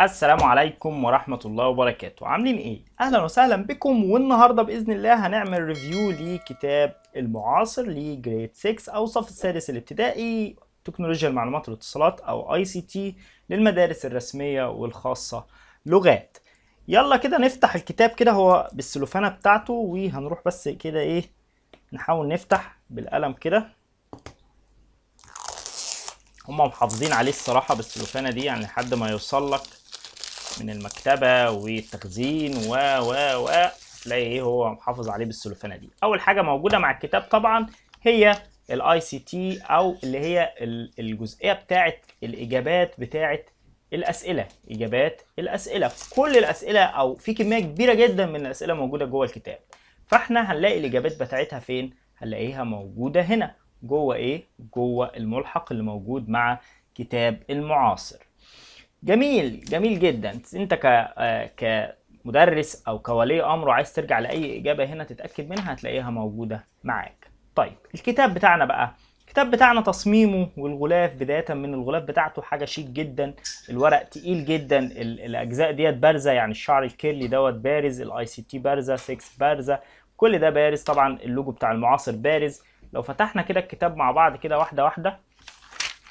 السلام عليكم ورحمة الله وبركاته عاملين ايه؟ اهلا وسهلا بكم والنهاردة باذن الله هنعمل ريفيو لكتاب المعاصر لجريد 6 او صف السادس الابتدائي تكنولوجيا المعلومات والاتصالات او اي سي تي للمدارس الرسمية والخاصة لغات يلا كده نفتح الكتاب كده هو بالسلوفانة بتاعته وهنروح بس كده ايه نحاول نفتح بالقلم كده هما محافظين عليه الصراحة بالسلوفانة دي يعني لحد ما يوصل لك من المكتبه والتخزين و و و تلاقي ايه هو محافظ عليه بالسلوفانه دي اول حاجه موجوده مع الكتاب طبعا هي الاي سي تي او اللي هي الجزئيه بتاعه الاجابات بتاعه الاسئله اجابات الاسئله كل الاسئله او في كميه كبيره جدا من الاسئله موجوده جوه الكتاب فاحنا هنلاقي الاجابات بتاعتها فين هنلاقيها موجوده هنا جوه ايه جوه الملحق اللي موجود مع كتاب المعاصر جميل جميل جدا انت ك آه، كمدرس او كولي امر عايز ترجع لاي اجابه هنا تتاكد منها هتلاقيها موجوده معاك طيب الكتاب بتاعنا بقى الكتاب بتاعنا تصميمه والغلاف بدايه من الغلاف بتاعته حاجه شيك جدا الورق تقيل جدا الاجزاء ديت بارزه يعني الشعر الكيرلي دوت بارز الاي سي تي بارزه 6 بارزه كل ده بارز طبعا اللوجو بتاع المعاصر بارز لو فتحنا كده الكتاب مع بعض كده واحده واحده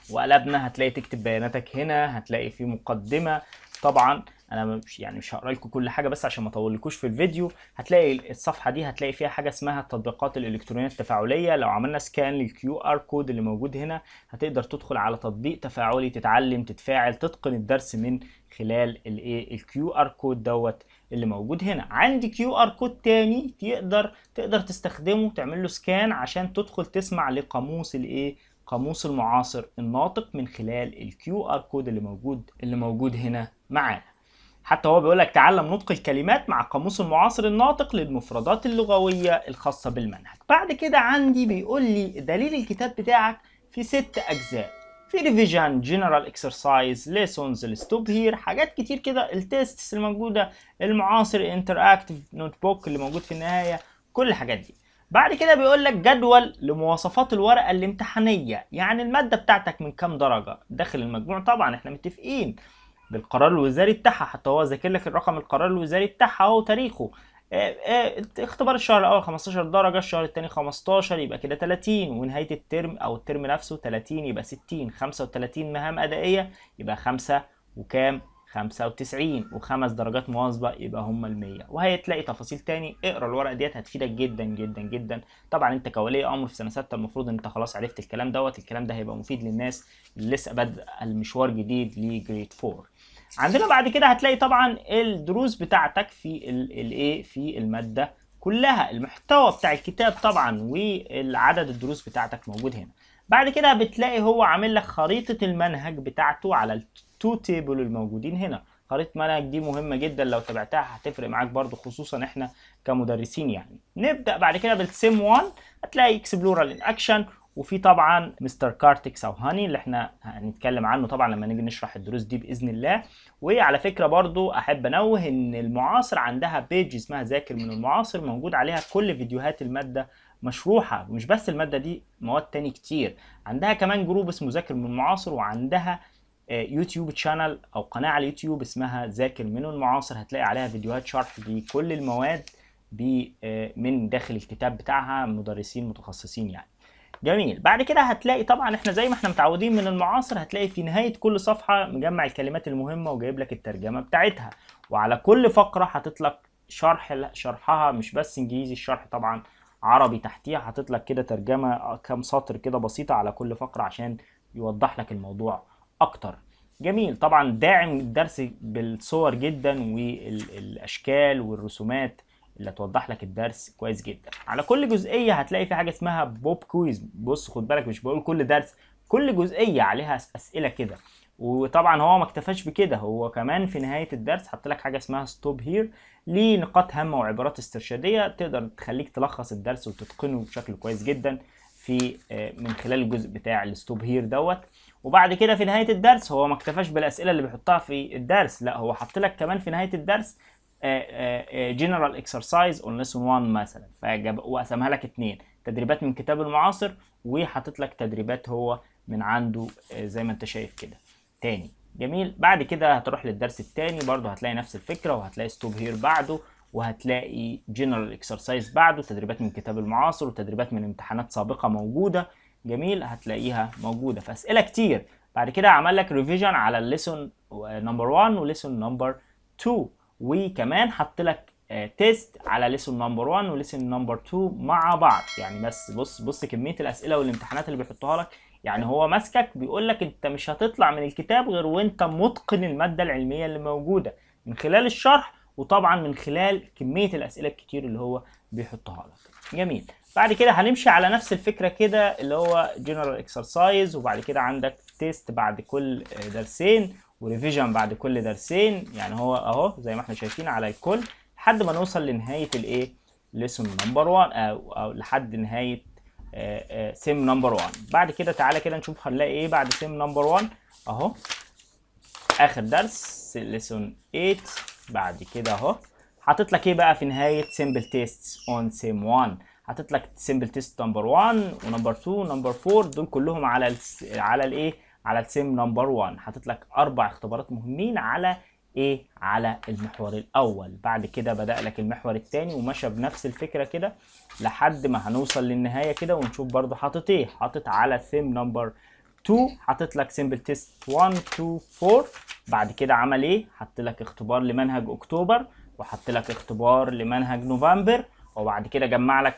وقلبنا هتلاقي تكتب بياناتك هنا هتلاقي في مقدمه طبعا انا مش يعني مش هقرا لكم كل حاجه بس عشان ما اطولكوش في الفيديو هتلاقي الصفحه دي هتلاقي فيها حاجه اسمها التطبيقات الالكترونيه التفاعليه لو عملنا سكان للكيو ار كود اللي موجود هنا هتقدر تدخل على تطبيق تفاعلي تتعلم تتفاعل تتقن الدرس من خلال الايه الكيو ار كود دوت اللي موجود هنا عندي كيو ار كود تاني تقدر تقدر تستخدمه تعمل له سكان عشان تدخل تسمع لقاموس الايه قاموس المعاصر الناطق من خلال الكيو ار كود اللي موجود اللي موجود هنا معانا حتى هو بيقول لك تعلم نطق الكلمات مع قاموس المعاصر الناطق للمفردات اللغويه الخاصه بالمنهج بعد كده عندي بيقول لي دليل الكتاب بتاعك في ست اجزاء في ريفيجن جنرال اكسرسايز ليسونز الستوب هير حاجات كتير كده التيستس الموجوده المعاصر انتر اكتف نوت بوك اللي موجود في النهايه كل الحاجات دي بعد كده بيقول لك جدول لمواصفات الورقه الامتحانيه يعني الماده بتاعتك من كام درجه داخل المجموع طبعا احنا متفقين بالقرار الوزاري بتاعها حتى هو ذاكر لك الرقم القرار الوزاري بتاعها اهو تاريخه اه اه اختبار الشهر الاول 15 درجه الشهر الثاني 15 يبقى كده 30 ونهايه الترم او الترم نفسه 30 يبقى 60 35 مهام ادائيه يبقى 5 وكام 95 وخمس درجات مواظبة يبقى هم المية وهتلاقي تفاصيل تاني اقرا الورقة ديت هتفيدك جدا جدا جدا طبعا انت كولي امر في سنة ستة المفروض انت خلاص عرفت الكلام دوت الكلام ده هيبقى مفيد للناس اللي لسه بادئه المشوار جديد لجريد 4 عندنا بعد كده هتلاقي طبعا الدروس بتاعتك في الايه في المادة كلها المحتوى بتاع الكتاب طبعا والعدد الدروس بتاعتك موجود هنا بعد كده بتلاقي هو عامل لك خريطه المنهج بتاعته على التو تيبل الموجودين هنا خريطه المنهج دي مهمه جدا لو تابعتها هتفرق معاك برده خصوصا احنا كمدرسين يعني نبدا بعد كده بالسيم 1 هتلاقي اكسبلورال اكشن وفي طبعا مستر كارتكس او هاني اللي احنا هنتكلم عنه طبعا لما نيجي نشرح الدروس دي باذن الله وعلى فكره برضو احب انوه ان المعاصر عندها بيج اسمها ذاكر من المعاصر موجود عليها كل فيديوهات الماده مشروحه ومش بس الماده دي مواد تاني كتير عندها كمان جروب اسمه ذاكر من المعاصر وعندها آه، يوتيوب تشانل او قناه على اليوتيوب اسمها ذاكر من المعاصر هتلاقي عليها فيديوهات شرح لكل المواد آه، من داخل الكتاب بتاعها مدرسين متخصصين يعني جميل بعد كده هتلاقي طبعا احنا زي ما احنا متعودين من المعاصر هتلاقي في نهايه كل صفحه مجمع الكلمات المهمه وجايب لك الترجمه بتاعتها وعلى كل فقره لك شرح شرحها مش بس انجليزي الشرح طبعا عربي تحتيها لك كده ترجمه آه، كام سطر كده بسيطه على كل فقره عشان يوضح لك الموضوع اكتر جميل طبعا داعم الدرس بالصور جدا والاشكال والرسومات اللي هتوضح لك الدرس كويس جدا على كل جزئيه هتلاقي في حاجه اسمها بوب كويز بص خد بالك مش بقول كل درس كل جزئيه عليها اسئله كده وطبعا هو ما اكتفاش بكده هو كمان في نهايه الدرس حط لك حاجه اسمها ستوب هير ليه نقاط هامه وعبارات استرشاديه تقدر تخليك تلخص الدرس وتتقنه بشكل كويس جدا في آه، من خلال الجزء بتاع الستوب هير دوت وبعد كده في نهايه الدرس هو ما اكتفاش بالاسئله اللي بيحطها في الدرس لا هو حط لك كمان في نهايه الدرس جنرال اكسرسايز اون ليسون 1 مثلا وقسمها لك اثنين تدريبات من كتاب المعاصر وحاطط لك تدريبات هو من عنده آه، زي ما انت شايف كده تاني جميل بعد كده هتروح للدرس التاني برضه هتلاقي نفس الفكره وهتلاقي ستوب هير بعده وهتلاقي جنرال اكسرسايز بعده تدريبات من كتاب المعاصر وتدريبات من امتحانات سابقه موجوده جميل هتلاقيها موجوده في اسئله كتير بعد كده عمل لك ريفيجن على الليسون نمبر 1 وليسون نمبر 2 وكمان حط لك تيست آه، على ليسون نمبر 1 وليسون نمبر 2 مع بعض يعني بس بص بص كميه الاسئله والامتحانات اللي بيحطها لك يعني هو ماسكك بيقول لك انت مش هتطلع من الكتاب غير وانت متقن الماده العلميه اللي موجوده من خلال الشرح وطبعا من خلال كميه الاسئله الكتير اللي هو بيحطها لك جميل بعد كده هنمشي على نفس الفكره كده اللي هو جنرال اكسرسايز وبعد كده عندك تيست بعد كل آه، درسين وريفيجن بعد كل درسين يعني هو اهو زي ما احنا شايفين على الكل لحد ما نوصل لنهايه الايه ليسون نمبر 1 أو, او لحد نهايه سيم نمبر 1 بعد كده تعالى كده نشوف هنلاقي ايه بعد سيم نمبر 1 اهو اخر درس ليسون 8 بعد كده اهو حاطط لك ايه بقى في نهايه سيمبل تيست اون سيم 1 حاطط لك سيمبل تيست نمبر 1 ونمبر 2 ونمبر 4 دول كلهم على على الايه على السيم نمبر 1 حاطط لك اربع اختبارات مهمين على ايه على المحور الاول بعد كده بدا لك المحور الثاني ومشى بنفس الفكره كده لحد ما هنوصل للنهايه كده ونشوف برضو حاطط ايه حاطط على الثيم نمبر 2 حاطط لك سيمبل تيست 1 2 4 بعد كده عمل ايه حط لك اختبار لمنهج اكتوبر وحط لك اختبار لمنهج نوفمبر وبعد كده جمع لك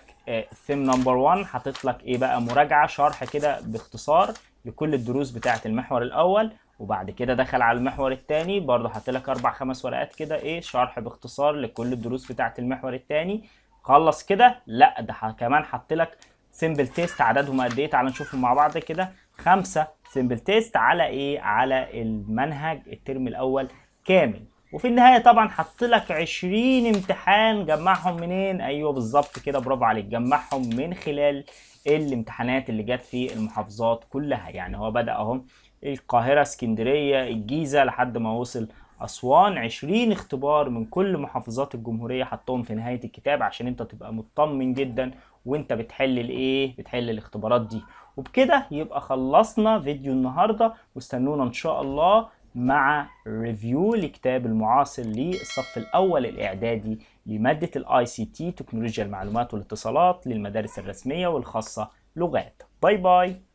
ثيم آه، نمبر 1 حاطط لك ايه بقى مراجعه شرح كده باختصار لكل الدروس بتاعه المحور الاول وبعد كده دخل على المحور الثاني برضه حاطط لك اربع خمس ورقات كده ايه شرح باختصار لكل الدروس بتاعه المحور الثاني خلص كده لا ده كمان حاطط لك سيمبل تيست عددهم قد ايه تعال نشوفهم مع بعض كده خمسه سيمبل تيست على ايه على المنهج الترم الاول كامل وفي النهايه طبعا حط لك 20 امتحان جمعهم منين ايوه بالظبط كده برافو عليك جمعهم من خلال الامتحانات اللي جت في المحافظات كلها يعني هو بدا اهو القاهره اسكندريه الجيزه لحد ما وصل اسوان 20 اختبار من كل محافظات الجمهوريه حطهم في نهايه الكتاب عشان انت تبقى مطمن جدا وانت بتحل الايه بتحل الاختبارات دي وبكده يبقى خلصنا فيديو النهارده واستنونا ان شاء الله مع ريفيو لكتاب المعاصر للصف الأول الإعدادي لمادة الاي سي تي تكنولوجيا المعلومات والاتصالات للمدارس الرسمية والخاصة لغات باي باي